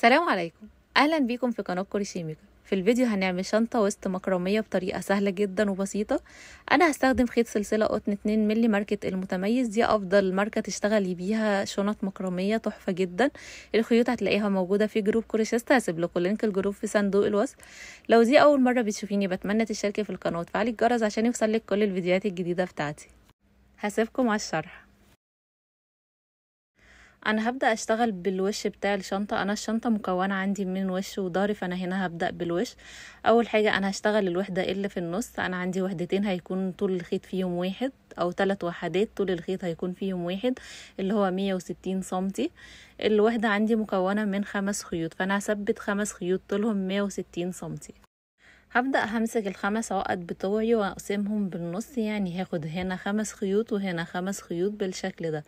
سلام عليكم اهلا بيكم في قناه كوريشيميكا في الفيديو هنعمل شنطه وسط مكرميه بطريقه سهله جدا وبسيطه انا هستخدم خيط سلسله قطن 2 مللي ماركه المتميز دي افضل ماركه تشتغلي بيها شنط مكرميه تحفه جدا الخيوط هتلاقيها موجوده في جروب كوريشيستا هسيب لكم لينك الجروب في صندوق الوصف لو دي اول مره بتشوفيني بتمنى تشتركي في القناه وتفعلي الجرس عشان يوصلك كل الفيديوهات الجديده بتاعتي هسيبكم على الشرح انا هبدا اشتغل بالوش بتاع الشنطه انا الشنطه مكونه عندي من وش وضهر فانا هنا هبدا بالوش اول حاجه انا هشتغل الوحده اللي في النص انا عندي وحدتين هيكون طول الخيط فيهم واحد او ثلاث وحدات طول الخيط هيكون فيهم واحد اللي هو 160 سنتي الوحده عندي مكونه من خمس خيوط فانا هثبت خمس خيوط طولهم 160 سنتي هبدأ همسك الخمس عقد بتوعي وأقسمهم بالنص يعني هاخد هنا خمس خيوط وهنا خمس خيوط بالشكل ده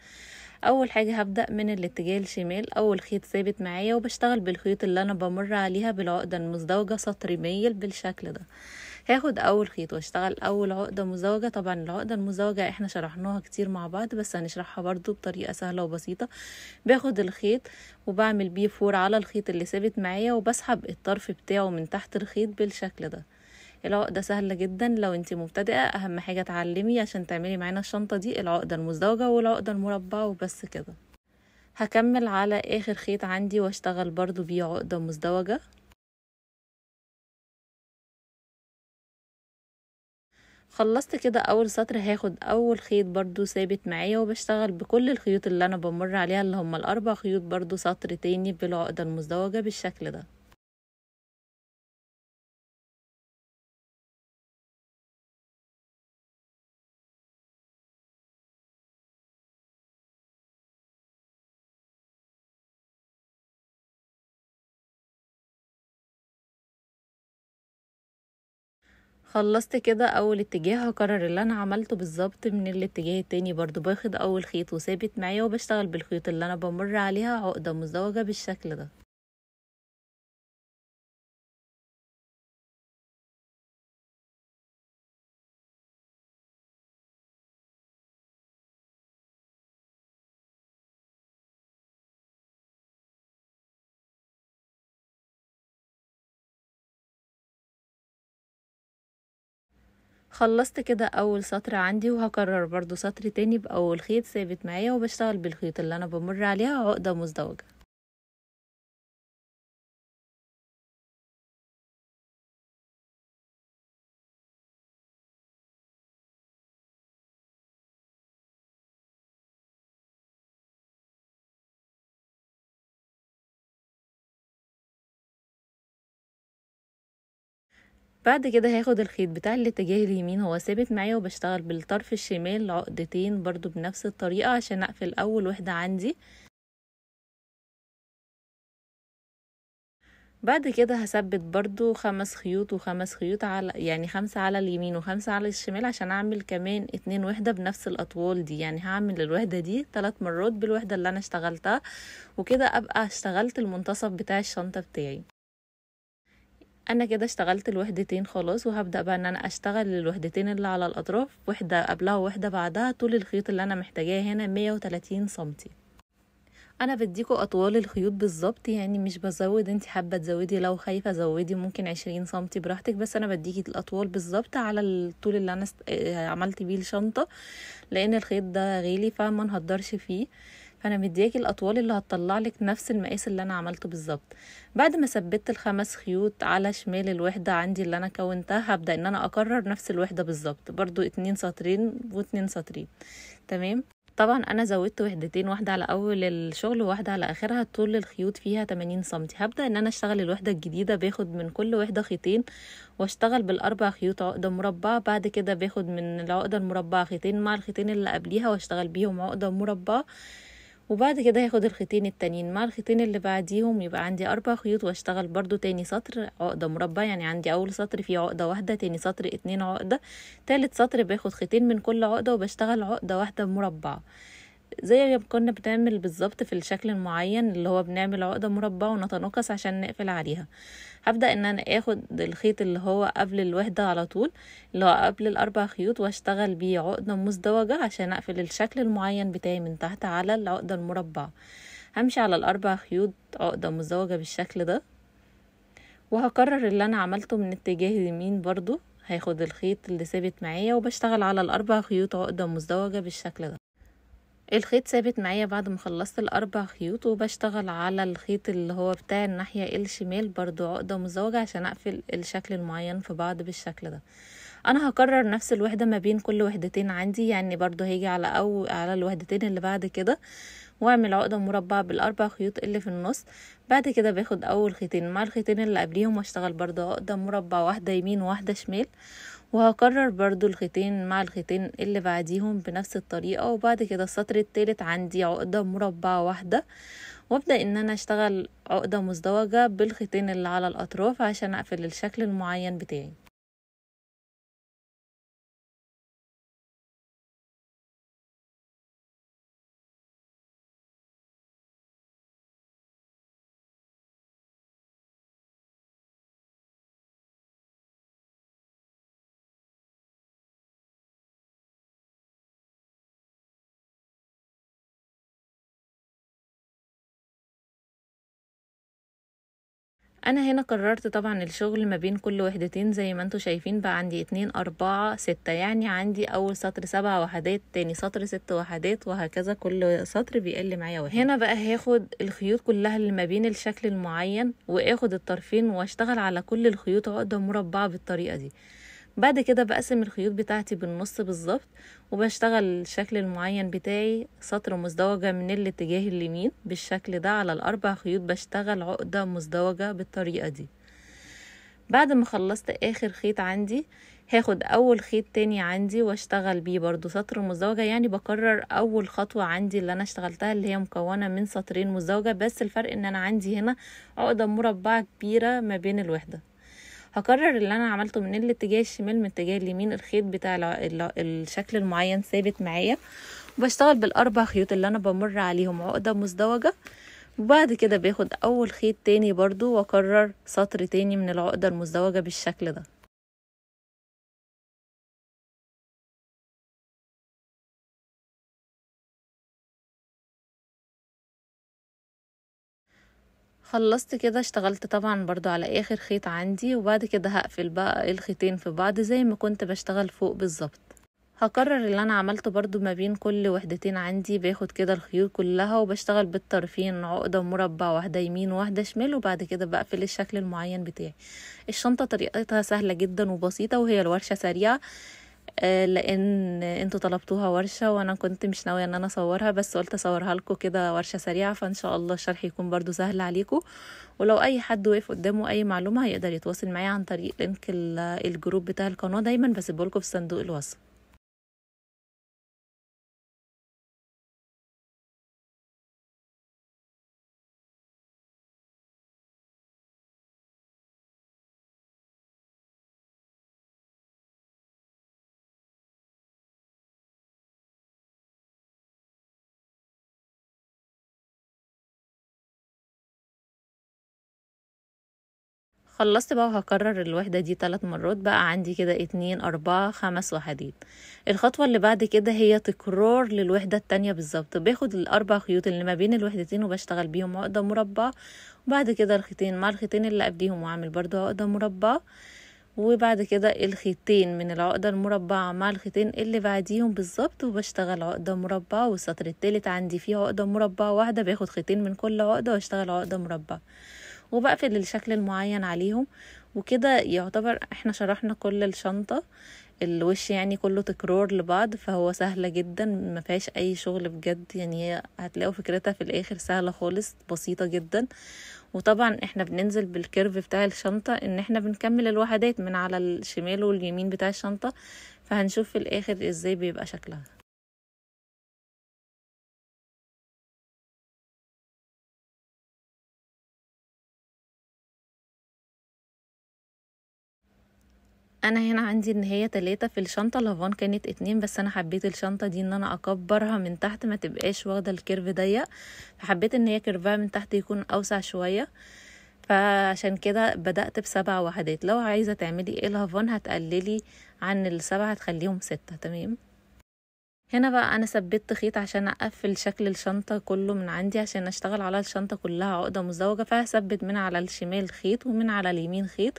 اول حاجه هبدا من الاتجاه الشمال اول خيط ثابت معايا وبشتغل بالخيوط اللي انا بمر عليها بالعقده المزدوجه سطر ميل بالشكل ده هاخد اول خيط واشتغل اول عقده مزدوجه طبعا العقده المزدوجه احنا شرحناها كتير مع بعض بس هنشرحها برضو بطريقه سهله وبسيطه باخد الخيط وبعمل بيه فور على الخيط اللي ثابت معايا وبسحب الطرف بتاعه من تحت الخيط بالشكل ده العقده سهله جدا لو انت مبتدئه اهم حاجه تعلمي عشان تعملي معانا الشنطه دي العقده المزدوجه والعقده المربعه وبس كده هكمل على اخر خيط عندي واشتغل برضو بيه عقده مزدوجه خلصت كده اول سطر هاخد اول خيط برضو ثابت معايا وبشتغل بكل الخيوط اللي انا بمر عليها اللي هم الاربع خيوط برضو سطر تاني بالعقده المزدوجه بالشكل ده خلصت كده اول اتجاه هكرر اللي انا عملته بالظبط من الاتجاه التاني برضو باخد اول خيط وثابت معايا وبشتغل بالخيوط اللي انا بمر عليها عقدة مزدوجة بالشكل ده خلصت كده اول سطر عندي وهكرر برضو سطر تاني باول خيط ثابت معايا وبشتغل بالخيط اللي انا بمر عليها عقده مزدوجه بعد كده هاخد الخيط بتاع الاتجاه اليمين هو ثابت معايا وبشتغل بالطرف الشمال عقدتين برضو بنفس الطريقة عشان اقفل اول وحدة عندي بعد كده هثبت برضو خمس خيوط وخمس خيوط على يعني خمسة على اليمين وخمسة على الشمال عشان اعمل كمان اتنين وحدة بنفس الاطوال دي يعني هعمل الوحدة دي ثلاث مرات بالوحدة اللي انا اشتغلتها وكده ابقى اشتغلت المنتصف بتاع الشنطة بتاعي انا كده اشتغلت الوحدتين خلاص وهبدا بقى ان انا اشتغل الوحدتين اللي على الاطراف وحده قبلها وواحده بعدها طول الخيط اللي انا محتاجاه هنا 130 سنتي انا بديكوا اطوال الخيوط بالظبط يعني مش بزود انت حابه تزودي لو خايفه زودي ممكن 20 سم براحتك بس انا بديكي الاطوال بالظبط على الطول اللي انا آه، عملت بيه الشنطه لان الخيط ده غالي فما نهدرش فيه فانا مدياكي الاطوال اللي هتطلع لك نفس المقاس اللي انا عملته بالظبط بعد ما ثبت الخمس خيوط على شمال الوحده عندي اللي انا كونتها هبدا ان انا اكرر نفس الوحده بالظبط برضو اتنين سطرين واتنين سطرين تمام طبعا انا زودت وحدتين واحده على اول الشغل وواحده على اخرها طول الخيوط فيها 80 سم هبدا ان انا اشتغل الوحده الجديده باخد من كل وحده خيطين واشتغل بالاربع خيوط عقده مربعه بعد كده باخد من العقده المربعه خيطين مع الخيطين اللي قبليها واشتغل بيهم عقده مربعه وبعد كده هاخد الخيطين التانيين مع الخيطين اللي بعديهم يبقى عندي اربع خيوط واشتغل برضو تاني سطر عقده مربع يعني عندي اول سطر فيه عقده واحده تاني سطر اتنين عقده تالت سطر باخد خيطين من كل عقده وبشتغل عقده واحده مربعه زي ما كنا بنعمل بالظبط في الشكل المعين اللي هو بنعمل عقدة مربعة ونتناقص عشان نقفل عليها هبدأ ان انا اخد الخيط اللي هو قبل الوحدة على طول اللي هو قبل الاربع خيوط واشتغل بيه عقدة مزدوجة عشان اقفل الشكل المعين بتاعي من تحت على العقدة المربعة همشي على الاربع خيوط عقدة مزدوجة بالشكل ده وهكرر اللي انا عملته من اتجاه اليمين برضو هاخد الخيط اللي ثابت معايا وبشتغل على الاربع خيوط عقدة مزدوجة بالشكل ده الخيط ثابت معايا بعد ما خلصت الاربع خيوط وبشتغل على الخيط اللي هو بتاع الناحيه الشمال برضو عقده مزوجه عشان اقفل الشكل المعين في بعض بالشكل ده انا هكرر نفس الوحده ما بين كل وحدتين عندي يعني برضو هيجي على او على الوحدتين اللي بعد كده واعمل عقده مربعه بالاربع خيوط اللي في النص بعد كده باخد اول خيطين مع الخيطين اللي قبليهم واشتغل برضو عقده مربع واحده يمين وواحده شمال وهكرر برضو الخيطين مع الخيطين اللي بعديهم بنفس الطريقة وبعد كده السطر التالت عندي عقدة مربعة واحدة وابدأ ان انا اشتغل عقدة مزدوجة بالخيطين اللي على الاطراف عشان اقفل الشكل المعين بتاعي انا هنا قررت طبعا الشغل ما بين كل وحدتين زي ما انتم شايفين بقى عندي اتنين اربعة ستة يعني عندي اول سطر سبع وحدات تاني سطر ست وحدات وهكذا كل سطر بيقل معايا واحد هنا بقى هاخد الخيوط كلها اللي ما بين الشكل المعين واخد الطرفين واشتغل على كل الخيوط عقدة مربعة بالطريقة دي بعد كده بقسم الخيوط بتاعتي بالنص بالظبط وبشتغل الشكل المعين بتاعي سطر مزدوجة من الاتجاه اليمين بالشكل ده على الأربع خيوط بشتغل عقدة مزدوجة بالطريقة دي بعد ما خلصت آخر خيط عندي هاخد أول خيط تاني عندي واشتغل بيه برضو سطر مزدوجة يعني بكرر أول خطوة عندي اللي أنا اشتغلتها اللي هي مكونة من سطرين مزدوجة بس الفرق إن أنا عندي هنا عقدة مربعة كبيرة ما بين الوحدة هكرر اللي انا عملته من الاتجاه الشمال من الاتجاه اليمين الخيط بتاع الشكل المعين ثابت معايا وبشتغل بالاربع خيوط اللي انا بمر عليهم عقده مزدوجه وبعد كده باخد اول خيط تاني برضو واكرر سطر تاني من العقده المزدوجه بالشكل ده خلصت كده اشتغلت طبعا برضو على اخر خيط عندي وبعد كده هقفل بقى الخيطين في بعض زي ما كنت بشتغل فوق بالظبط هكرر اللي انا عملته برضو ما بين كل وحدتين عندي باخد كده الخيوط كلها وبشتغل بالطرفين عقدة ومربع واحدة يمين واحدة شمال وبعد كده بقفل الشكل المعين بتاعي الشنطة طريقتها سهلة جدا وبسيطة وهي الورشة سريعة آه، لان انتوا طلبتوها ورشه وانا كنت مش ناويه ان انا اصورها بس قلت اصورها لكم كده ورشه سريعه فان شاء الله الشرح يكون برضو سهل عليكم ولو اي حد وقف قدامه اي معلومه هيقدر يتواصل معايا عن طريق لينك الجروب بتاع القناه دايما لكم في صندوق الوصف خلصت بقى وهكرر الوحدة دي ثلاث مرات بقى عندي كده اتنين اربعة خمس وحديد الخطوة اللي بعد كده هي تكرار للوحدة التانية بالظبط باخد الاربع خيوط اللي ما بين الوحدتين وبشتغل بيهم عقدة مربع وبعد كده الخيطين مع الخيطين اللي قبليهم وعمل برضو عقدة مربع وبعد كده الخيطين من العقدة المربعة مع الخيطين اللي بعديهم بالظبط وبشتغل عقدة مربعة والسطر التالت عندي فيه عقدة مربعة واحدة باخد خيطين من كل عقدة واشتغل عقدة مربعة وبقفل الشكل المعين عليهم وكده يعتبر احنا شرحنا كل الشنطة الوش يعني كله تكرار لبعض فهو سهلة جدا ما فيهاش اي شغل بجد يعني هتلاقوا فكرتها في الاخر سهلة خالص بسيطة جدا وطبعا احنا بننزل بالكيرف بتاع الشنطة ان احنا بنكمل الوحدات من على الشمال واليمين بتاع الشنطة فهنشوف في الاخر ازاي بيبقى شكلها انا هنا عندي ان هي تلاتة في الشنطة لافان كانت اتنين بس انا حبيت الشنطة دي ان انا اكبرها من تحت ما تبقاش واخدة الكيرف ضيق فحبيت ان هي كيرفها من تحت يكون اوسع شوية فعشان كده بدأت بسبع وحدات لو عايزة تعملي ايه لافان هتقللي عن السبعة هتخليهم ستة تمام هنا بقى انا ثبت خيط عشان اقفل شكل الشنطة كله من عندي عشان اشتغل على الشنطة كلها عقدة مزدوجة فهثبت من على الشمال خيط ومن على اليمين خيط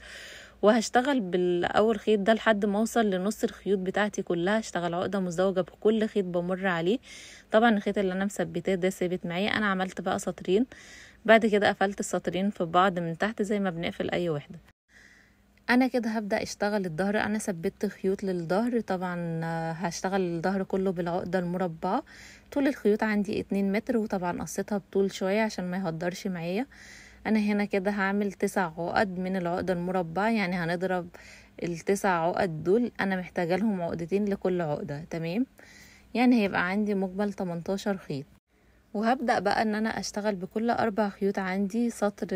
وهشتغل بالاول خيط ده لحد ما اوصل لنص الخيوط بتاعتي كلها هشتغل عقده مزدوجه بكل خيط بمر عليه طبعا الخيط اللي انا مثبتاه ده ثابت معايا انا عملت بقى سطرين بعد كده قفلت السطرين في بعض من تحت زي ما بنقفل اي وحده انا كده هبدا اشتغل الظهر انا ثبت خيوط للظهر طبعا هشتغل الظهر كله بالعقده المربعه طول الخيوط عندي اتنين متر وطبعا قصيتها بطول شويه عشان ما يهدرش معايا انا هنا كده هعمل تسع عقد من العقدة المربع يعني هنضرب التسع عقد دول انا محتاجة لهم عقدتين لكل عقدة تمام يعني هيبقى عندي مجمل 18 خيط وهبدأ بقى ان انا اشتغل بكل اربع خيوط عندي سطر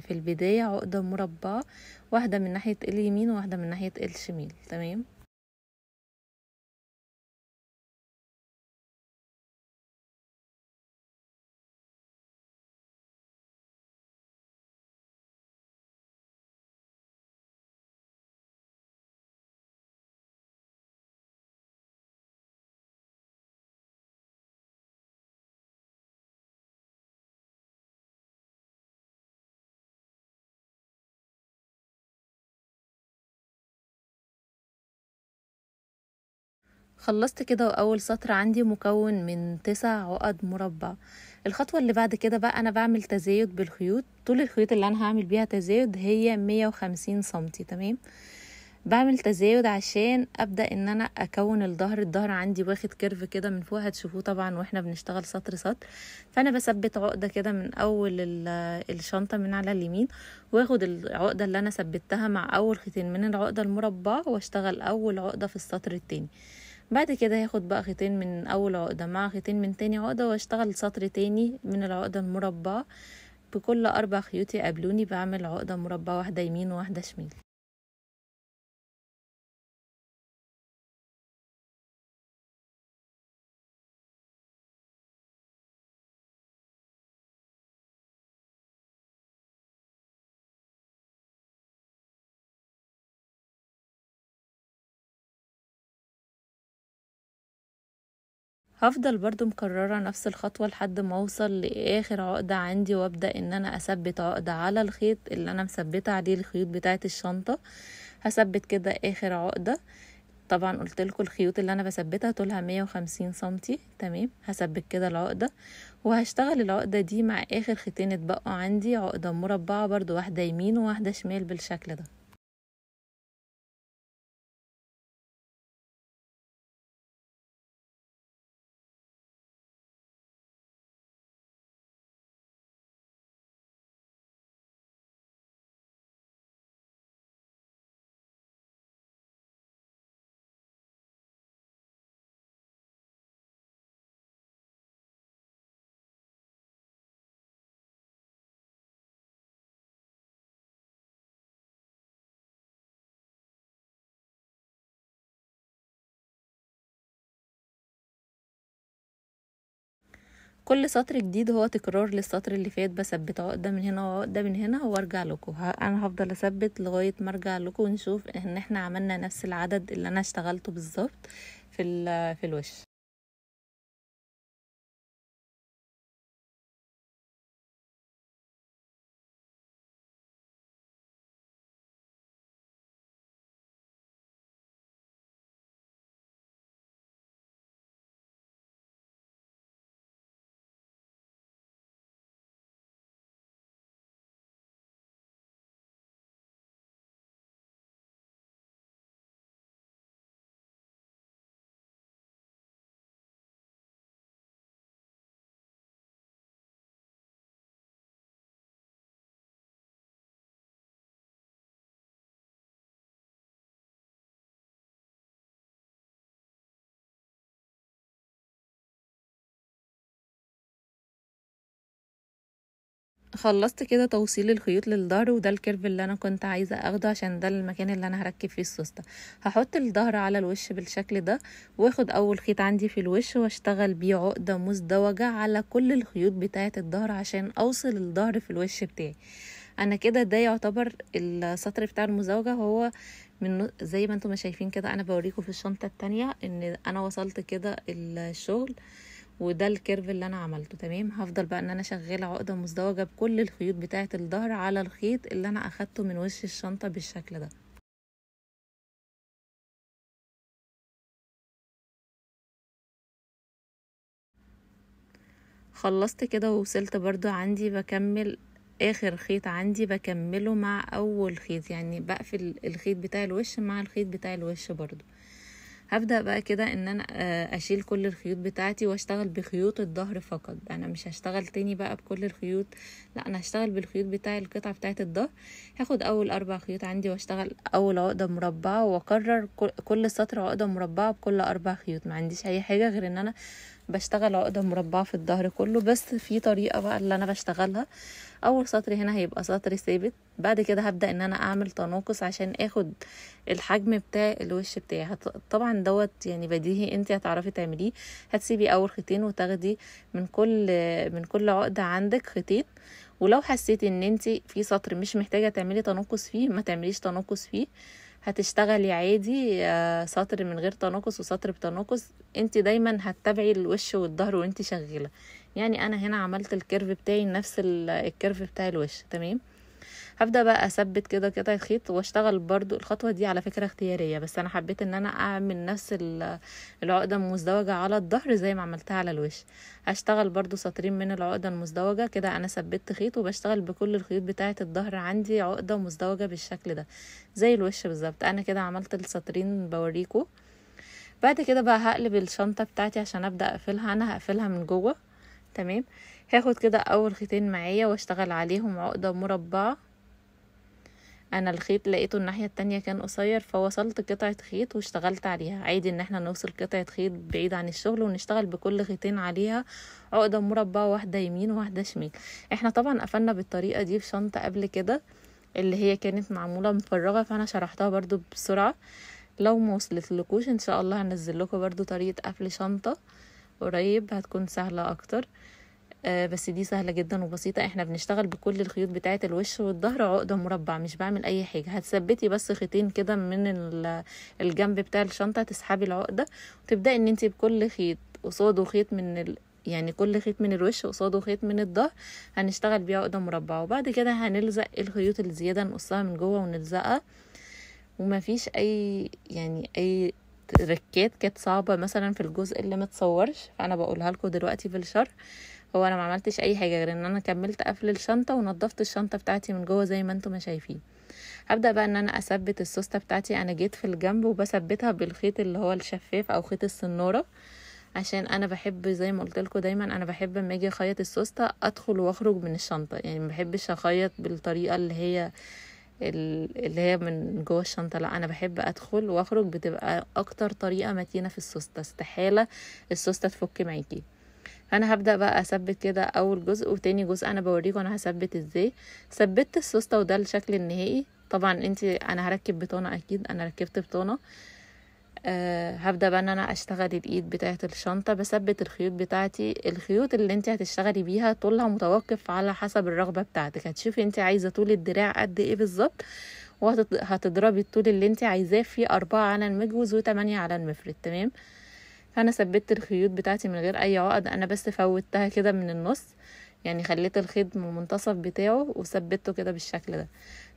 في البداية عقدة مربعة واحدة من ناحية اليمين وواحدة من ناحية الشمال تمام خلصت كده وأول سطر عندي مكون من تسع عقد مربع الخطوة اللي بعد كده بقى أنا بعمل تزايد بالخيوط طول الخيوط اللي أنا هعمل بيها تزايد هي مية وخمسين سنتي تمام بعمل تزايد عشان ابدا ان انا اكون الظهر الظهر عندي واخد كيرف كده من فوق هتشوفوه طبعا واحنا بنشتغل سطر سطر فانا بثبت عقده كده من اول الشنطه من على اليمين واخد العقده اللي انا ثبتها مع اول خيطين من العقده المربعه واشتغل اول عقده في السطر التاني بعد كده هاخد بقى خيطين من اول عقده مع خيطين من تاني عقده واشتغل سطر تاني من العقده المربعه بكل اربع خيوط يقابلوني بعمل عقده مربعه واحده يمين وواحده شمال هفضل برضو مكررة نفس الخطوة لحد ما اوصل لاخر عقدة عندي وابدأ ان انا اثبت عقدة على الخيط اللي انا مثبتة عليه الخيوط بتاعة الشنطة هثبت كده اخر عقدة طبعا قلت لكم الخيوط اللي انا بثبتها طولها 150 سنتي تمام هثبت كده العقدة وهشتغل العقدة دي مع اخر خيطين اتبقوا عندي عقدة مربعة برضو واحدة يمين وواحدة شمال بالشكل ده كل سطر جديد هو تكرار للسطر اللي فات بثبت عقده من هنا وعقده من هنا وارجع لكم انا هفضل اثبت لغايه ما ارجع لكم ونشوف ان احنا عملنا نفس العدد اللي انا اشتغلته بالظبط في في الوش خلصت كده توصيل الخيوط للظهر وده الكيرف اللي انا كنت عايزه اخده عشان ده المكان اللي انا هركب فيه السوسته هحط الظهر على الوش بالشكل ده واخد اول خيط عندي في الوش واشتغل بيه عقده مزدوجه على كل الخيوط بتاعه الظهر عشان اوصل الظهر في الوش بتاعي انا كده ده يعتبر السطر بتاع المزوجه هو من زي ما انتم شايفين كده انا بوريكم في الشنطه التانية ان انا وصلت كده الشغل وده الكيرف اللي انا عملته تمام هفضل بقى ان انا شغاله عقده مزدوجه بكل الخيوط بتاعه الظهر على الخيط اللي انا اخدته من وش الشنطه بالشكل ده خلصت كده ووصلت برضو عندي بكمل اخر خيط عندي بكمله مع اول خيط يعني بقفل الخيط بتاع الوش مع الخيط بتاع الوش برضو هبدأ بقى كده ان انا آه، اشيل كل الخيوط بتاعتي واشتغل بخيوط الظهر فقط انا مش هشتغل تاني بقى بكل الخيوط لا انا هشتغل بالخيوط بتاع القطعة بتاعت الظهر هاخد اول اربع خيوط عندي واشتغل اول عقدة مربعة واكرر كل سطر عقدة مربعة بكل اربع خيوط ما عنديش اي حاجة غير ان انا بشتغل عقدة مربعة في الظهر كله بس في طريقة بقى اللي أنا بشتغلها أول سطر هنا هيبقى سطر ثابت بعد كده هبدأ إن أنا أعمل تناقص عشان آخد الحجم بتاع الوش بتاعي طبعا دوت يعني بديهي انت هتعرفي تعمليه هتسيبي أول خيطين وتاخدي من كل من كل عقدة عندك خيطين ولو حسيتي ان انت في سطر مش محتاجه تعملي تناقص فيه ما تعمليش تناقص فيه هتشتغلي عادي آه، سطر من غير تناقص وسطر بتناقص انت دايما هتتابعي الوش والظهر وانت شغاله يعني انا هنا عملت الكيرف بتاعي نفس الكيرف بتاع الوش تمام هبدا بقى اثبت كده كده الخيط واشتغل برضو الخطوه دي على فكره اختياريه بس انا حبيت ان انا اعمل نفس العقده المزدوجه على الظهر زي ما عملتها على الوش هشتغل برضو سطرين من العقده المزدوجه كده انا ثبت خيط وبشتغل بكل الخيوط بتاعه الظهر عندي عقده مزدوجه بالشكل ده زي الوش بالظبط انا كده عملت السطرين بوريكو بعد كده بقى هقلب الشنطه بتاعتي عشان ابدا اقفلها انا هقفلها من جوه تمام هاخد كده اول خيطين معايا واشتغل عليهم عقده مربعه انا الخيط لقيته الناحيه التانية كان قصير فوصلت قطعه خيط واشتغلت عليها عادي ان احنا نوصل قطعه خيط بعيد عن الشغل ونشتغل بكل خيطين عليها عقده مربعه واحده يمين وواحده شمال احنا طبعا قفلنا بالطريقه دي في شنطه قبل كده اللي هي كانت معموله مفرغه فانا شرحتها برضو بسرعه لو ما وصلت لكوش ان شاء الله هنزل لكم برضو طريقه قفل شنطه قريب هتكون سهله اكتر آه، بس دي سهله جدا وبسيطه احنا بنشتغل بكل الخيوط بتاعه الوش والظهر عقده مربع مش بعمل اي حاجه هتثبتي بس خيطين كده من الجنب بتاع الشنطه تسحبي العقده وتبداي ان انت بكل خيط قصاده خيط من ال... يعني كل خيط من الوش قصاده خيط من الظهر هنشتغل بيه عقده مربعه وبعد كده هنلزق الخيوط الزياده نقصها من جوه ونلزقها فيش اي يعني اي تركات كانت صعبه مثلا في الجزء اللي متصورش فانا بقولها لكم دلوقتي في الشرح هو انا ما عملتش اي حاجه غير ان انا كملت قفل الشنطه ونضفت الشنطه بتاعتي من جوه زي ما انتم ما شايفين هبدا بقى ان انا اثبت السوسته بتاعتي انا جيت في الجنب وبثبتها بالخيط اللي هو الشفاف او خيط السناره عشان انا بحب زي ما قلت لكم دايما انا بحب اما اجي اخيط السوسته ادخل واخرج من الشنطه يعني ما بحبش اخيط بالطريقه اللي هي اللي هي من جوه الشنطه لا انا بحب ادخل واخرج بتبقى اكتر طريقه متينه في السوسته استحاله السوسته تفك معاكي انا هبدا بقى اثبت كده اول جزء وتاني جزء انا بوريكم انا هثبت ازاي ثبتت السوسته وده الشكل النهائي طبعا انت انا هركب بطانه اكيد انا ركبت بطانه أه هبدا بقى ان انا اشتغل الايد بتاعه الشنطه بثبت الخيوط بتاعتي الخيوط اللي انت هتشتغلي بيها طولها متوقف على حسب الرغبه بتاعتك هتشوفي انت عايزه طول الدراع قد ايه بالظبط وهتضربي الطول اللي انت عايزاه في أربعة على المجوز وتمانية على المفرد تمام فانا ثبتت الخيوط بتاعتي من غير اي عقد انا بس فوتها كده من النص يعني خليت الخيط من المنتصف بتاعه وثبته كده بالشكل ده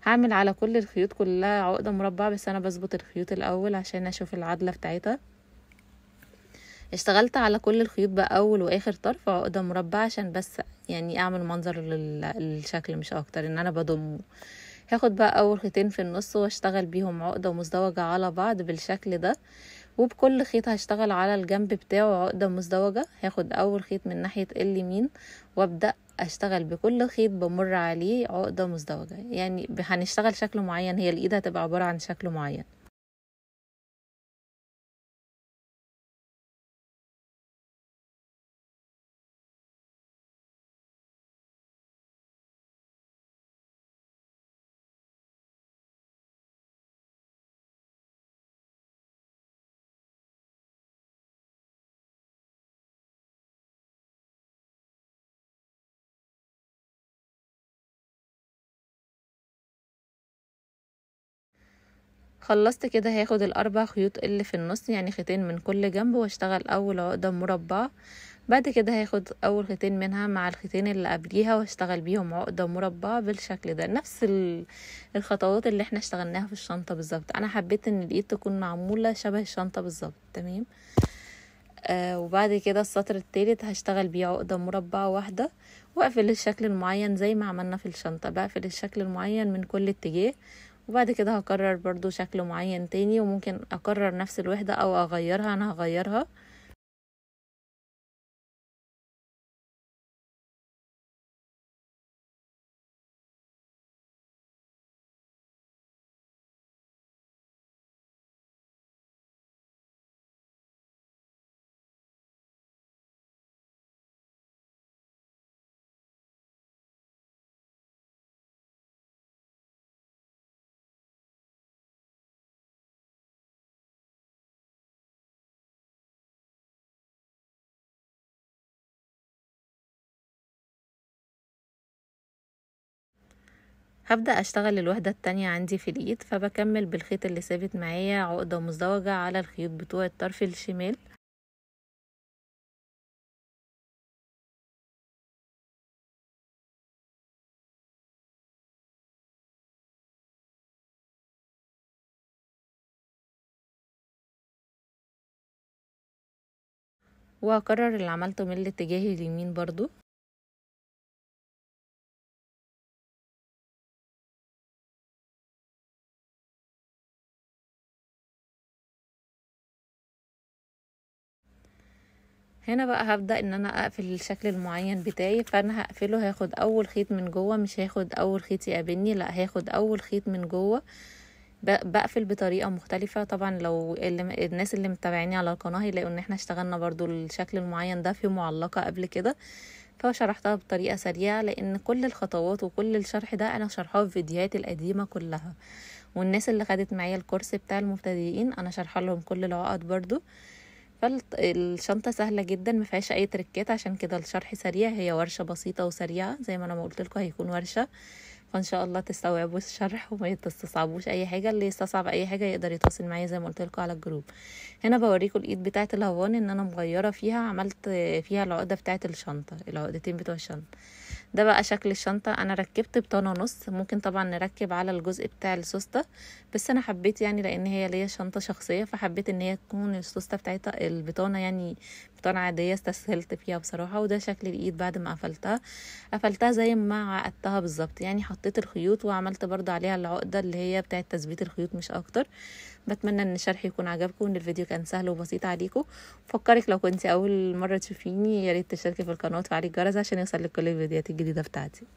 هعمل على كل الخيوط كلها عقده مربعه بس انا بظبط الخيوط الاول عشان اشوف العدله بتاعتها اشتغلت على كل الخيوط بقى اول واخر طرف عقده مربعه عشان بس يعني اعمل منظر للشكل مش اكتر ان انا بضمه هاخد بقى اول خيطين في النص واشتغل بيهم عقده مزدوجه على بعض بالشكل ده وبكل خيط هشتغل على الجنب بتاعه عقدة مزدوجة هاخد أول خيط من ناحية اليمين وأبدأ أشتغل بكل خيط بمر عليه عقدة مزدوجة يعني هنشتغل شكل معين هي الإيد هتبقى عبارة عن شكل معين خلصت كده هاخد الاربع خيوط اللي في النص يعني خيطين من كل جنب واشتغل اول عقدة مربعة بعد كده هاخد اول خيطين منها مع الخيطين اللي قبليها واشتغل بيهم عقده مربعه بالشكل ده نفس الخطوات اللي احنا اشتغلناها في الشنطه بالظبط انا حبيت ان الايد تكون معموله شبه الشنطه بالظبط تمام آه وبعد كده السطر التالت هشتغل بيه عقده مربعه واحده واقفل الشكل المعين زي ما عملنا في الشنطه بقفل الشكل المعين من كل اتجاه وبعد كده هكرر برضو شكل معين تاني وممكن اكرر نفس الوحدة او اغيرها انا هغيرها هبدأ أشتغل الوحدة التانية عندي في اليد فبكمل بالخيط اللي ثابت معايا عقدة مزدوجة على الخيوط بتوع الطرف الشمال واكرر اللي عملته من الاتجاه اليمين برضو هنا بقى هبدأ ان انا اقفل الشكل المعين بتاعي فانا هقفله هاخد اول خيط من جوه مش هاخد اول خيط يقابلني لا هاخد اول خيط من جوه بقفل بطريقة مختلفة طبعا لو اللي الناس اللي متابعيني على القناة هيلاقوا ان احنا اشتغلنا برضو الشكل المعين ده في معلقة قبل كده فشرحتها بطريقة سريعة لان كل الخطوات وكل الشرح ده انا شرحاه في فيديوهاتي القديمة كلها والناس اللي خدت معايا الكورس بتاع المبتدئين انا شرحه لهم كل العقد برضو فالشنطة سهلة جدا ما فيهاش اي تركات عشان كده الشرح سريع هي ورشة بسيطة وسريعة زي ما انا ما قلت لكم هيكون ورشة فان شاء الله تستوعبوا الشرح وما تستصعبوش اي حاجه اللي يستصعب اي حاجه يقدر يتواصل معايا زي ما قلت لكم على الجروب هنا بوريكم الايد بتاعه الهوان ان انا مغيره فيها عملت فيها العقده بتاعه الشنطه العقدتين بتوع الشنطه ده بقى شكل الشنطة انا ركبت بطانة نص ممكن طبعا نركب على الجزء بتاع السوستة بس انا حبيت يعني لان هي ليا شنطة شخصية فحبيت ان هي تكون السوستة بتاعتها البطانة يعني بطانة عادية استسهلت فيها بصراحة وده شكل الايد بعد ما قفلتها قفلتها زي ما عقدتها بالظبط يعني حطيت الخيوط وعملت برضو عليها العقدة اللي هي بتاعت تثبيت الخيوط مش اكتر بتمنى ان الشرح يكون عجبكم وان الفيديو كان سهل وبسيط عليكم فكرك لو كنت اول مره تشوفيني يا ريت تشتركي في القناه وتفعلي الجرس عشان يوصلك كل الفيديوهات الجديده بتاعتي